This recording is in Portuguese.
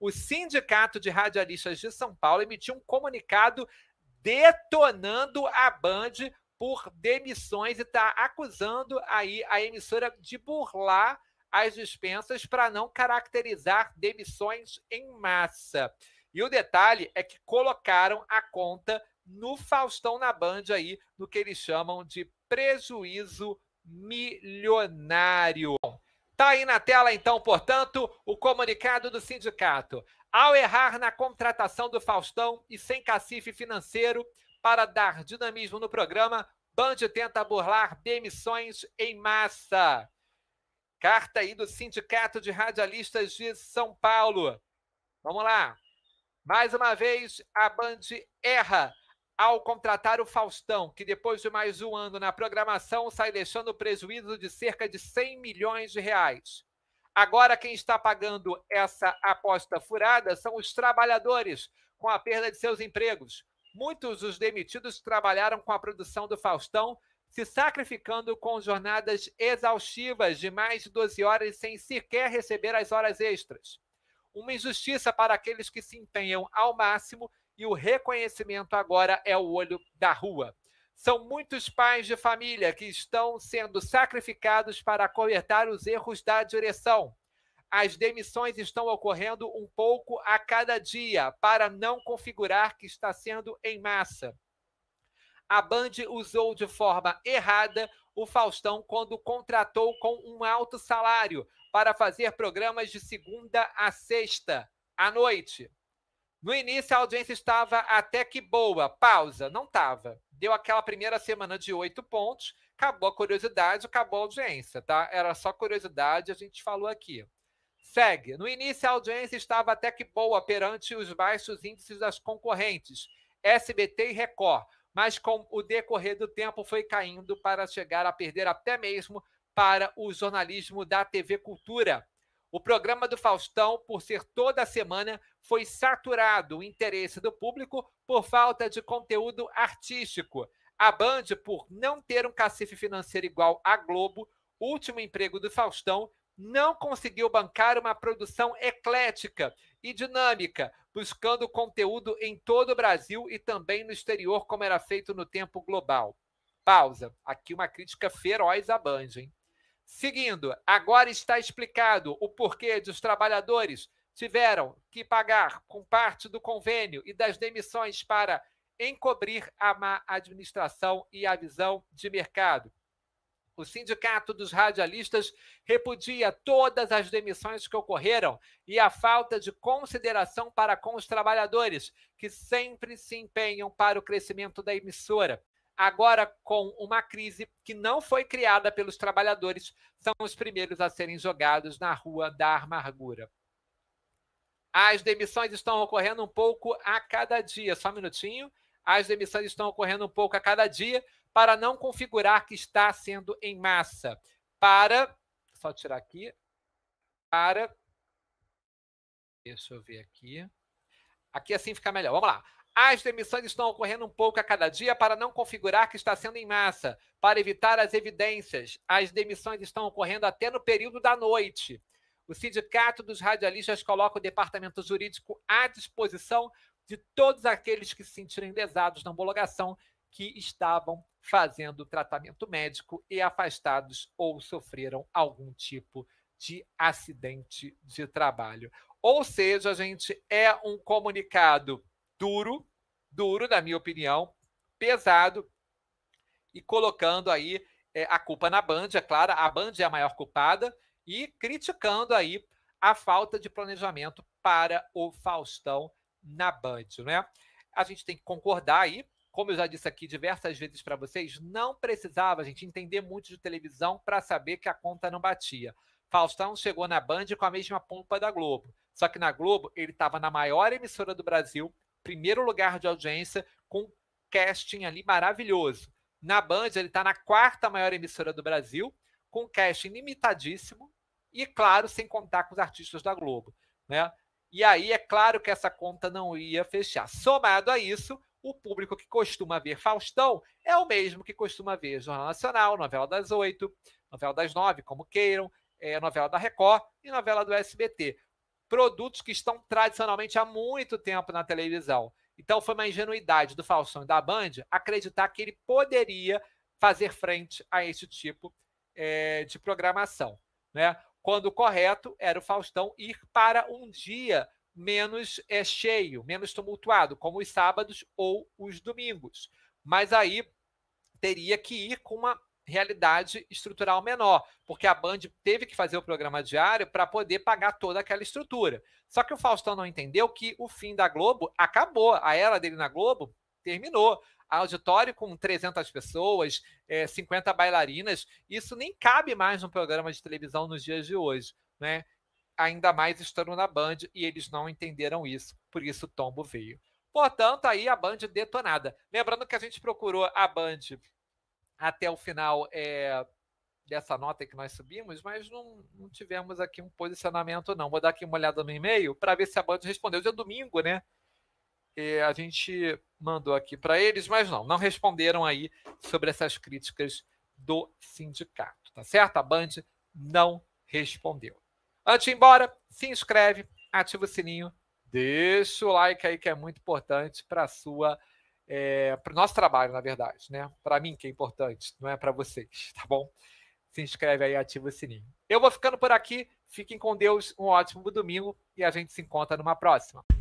o Sindicato de Radialistas de São Paulo emitiu um comunicado detonando a Band por demissões e está acusando aí a emissora de burlar as dispensas para não caracterizar demissões em massa. E o detalhe é que colocaram a conta no Faustão na Band aí, no que eles chamam de prejuízo milionário. Está aí na tela, então, portanto, o comunicado do sindicato. Ao errar na contratação do Faustão e sem cacife financeiro para dar dinamismo no programa, Band tenta burlar demissões em massa. Carta aí do Sindicato de Radialistas de São Paulo. Vamos lá. Mais uma vez, a Band erra ao contratar o Faustão, que depois de mais um ano na programação sai deixando prejuízo de cerca de 100 milhões de reais. Agora quem está pagando essa aposta furada são os trabalhadores, com a perda de seus empregos. Muitos dos demitidos trabalharam com a produção do Faustão, se sacrificando com jornadas exaustivas de mais de 12 horas sem sequer receber as horas extras. Uma injustiça para aqueles que se empenham ao máximo e o reconhecimento agora é o olho da rua. São muitos pais de família que estão sendo sacrificados para cobertar os erros da direção. As demissões estão ocorrendo um pouco a cada dia, para não configurar que está sendo em massa. A Band usou de forma errada o Faustão quando contratou com um alto salário para fazer programas de segunda a sexta à noite. No início, a audiência estava até que boa. Pausa, não estava. Deu aquela primeira semana de oito pontos, acabou a curiosidade, acabou a audiência, tá? Era só curiosidade, a gente falou aqui. Segue. No início, a audiência estava até que boa perante os baixos índices das concorrentes, SBT e Record, mas com o decorrer do tempo foi caindo para chegar a perder até mesmo para o jornalismo da TV Cultura. O programa do Faustão, por ser toda semana, foi saturado o interesse do público por falta de conteúdo artístico. A Band, por não ter um cacife financeiro igual à Globo, último emprego do Faustão, não conseguiu bancar uma produção eclética e dinâmica, buscando conteúdo em todo o Brasil e também no exterior, como era feito no tempo global. Pausa. Aqui uma crítica feroz à Band, hein? Seguindo, agora está explicado o porquê de os trabalhadores tiveram que pagar com parte do convênio e das demissões para encobrir a má administração e a visão de mercado. O Sindicato dos Radialistas repudia todas as demissões que ocorreram e a falta de consideração para com os trabalhadores, que sempre se empenham para o crescimento da emissora agora com uma crise que não foi criada pelos trabalhadores, são os primeiros a serem jogados na rua da amargura. As demissões estão ocorrendo um pouco a cada dia. Só um minutinho. As demissões estão ocorrendo um pouco a cada dia para não configurar que está sendo em massa. Para. Só tirar aqui. Para. Deixa eu ver aqui. Aqui assim fica melhor. Vamos lá. As demissões estão ocorrendo um pouco a cada dia para não configurar que está sendo em massa, para evitar as evidências. As demissões estão ocorrendo até no período da noite. O Sindicato dos Radialistas coloca o departamento jurídico à disposição de todos aqueles que se sentirem lesados na homologação que estavam fazendo tratamento médico e afastados ou sofreram algum tipo de acidente de trabalho. Ou seja, gente, é um comunicado duro, duro, na minha opinião, pesado, e colocando aí é, a culpa na Band, é claro, a Band é a maior culpada, e criticando aí a falta de planejamento para o Faustão na Band, né? A gente tem que concordar aí, como eu já disse aqui diversas vezes para vocês, não precisava a gente entender muito de televisão para saber que a conta não batia. Faustão chegou na Band com a mesma pompa da Globo. Só que na Globo ele estava na maior emissora do Brasil, primeiro lugar de audiência, com casting ali maravilhoso. Na Band, ele está na quarta maior emissora do Brasil, com casting limitadíssimo e, claro, sem contar com os artistas da Globo. Né? E aí é claro que essa conta não ia fechar. Somado a isso, o público que costuma ver Faustão é o mesmo que costuma ver Jornal Nacional, novela das oito, novela das nove, como queiram, é, novela da Record e novela do SBT produtos que estão tradicionalmente há muito tempo na televisão. Então foi uma ingenuidade do Faustão e da Band acreditar que ele poderia fazer frente a esse tipo é, de programação. Né? Quando o correto era o Faustão ir para um dia menos é, cheio, menos tumultuado, como os sábados ou os domingos. Mas aí teria que ir com uma realidade estrutural menor, porque a Band teve que fazer o programa diário para poder pagar toda aquela estrutura. Só que o Faustão não entendeu que o fim da Globo acabou, a era dele na Globo terminou. Auditório com 300 pessoas, 50 é, bailarinas, isso nem cabe mais num programa de televisão nos dias de hoje, né? Ainda mais estando na Band e eles não entenderam isso, por isso o tombo veio. Portanto, aí a Band detonada. Lembrando que a gente procurou a Band até o final é, dessa nota que nós subimos, mas não, não, tivemos aqui um posicionamento, não. Vou dar aqui uma olhada no e-mail para ver se a Band respondeu. Dia é domingo, né? a gente mandou aqui para eles, mas não, não responderam aí sobre essas críticas do sindicato, tá certo? A Band não respondeu. Antes de ir embora, se inscreve, ativa o sininho, deixa o like aí que é muito importante para a sua é, para o nosso trabalho, na verdade, né? Para mim que é importante, não é para vocês, tá bom? Se inscreve aí, ativa o sininho. Eu vou ficando por aqui. Fiquem com Deus, um ótimo domingo e a gente se encontra numa próxima.